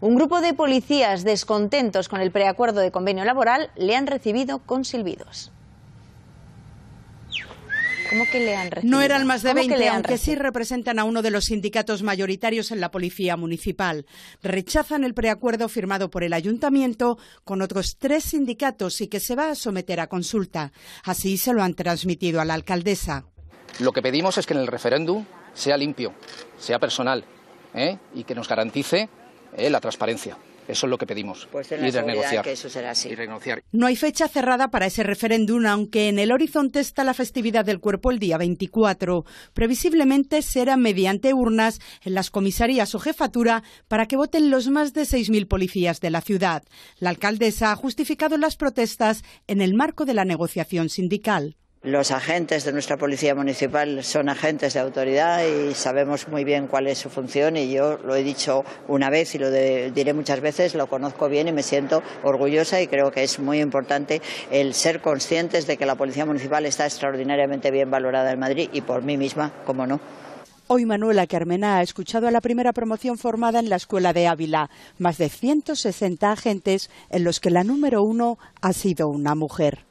Un grupo de policías descontentos con el preacuerdo de convenio laboral le han recibido con silbidos. No eran más de 20, aunque sí representan a uno de los sindicatos mayoritarios en la policía municipal. Rechazan el preacuerdo firmado por el ayuntamiento con otros tres sindicatos y que se va a someter a consulta. Así se lo han transmitido a la alcaldesa. Lo que pedimos es que en el referéndum sea limpio, sea personal ¿eh? y que nos garantice eh, la transparencia. Eso es lo que pedimos. Pues y No hay fecha cerrada para ese referéndum, aunque en el horizonte está la festividad del cuerpo el día 24. Previsiblemente será mediante urnas en las comisarías o jefatura para que voten los más de 6.000 policías de la ciudad. La alcaldesa ha justificado las protestas en el marco de la negociación sindical. Los agentes de nuestra Policía Municipal son agentes de autoridad y sabemos muy bien cuál es su función y yo lo he dicho una vez y lo diré muchas veces, lo conozco bien y me siento orgullosa y creo que es muy importante el ser conscientes de que la Policía Municipal está extraordinariamente bien valorada en Madrid y por mí misma, como no. Hoy Manuela Carmena ha escuchado a la primera promoción formada en la Escuela de Ávila, más de 160 agentes en los que la número uno ha sido una mujer.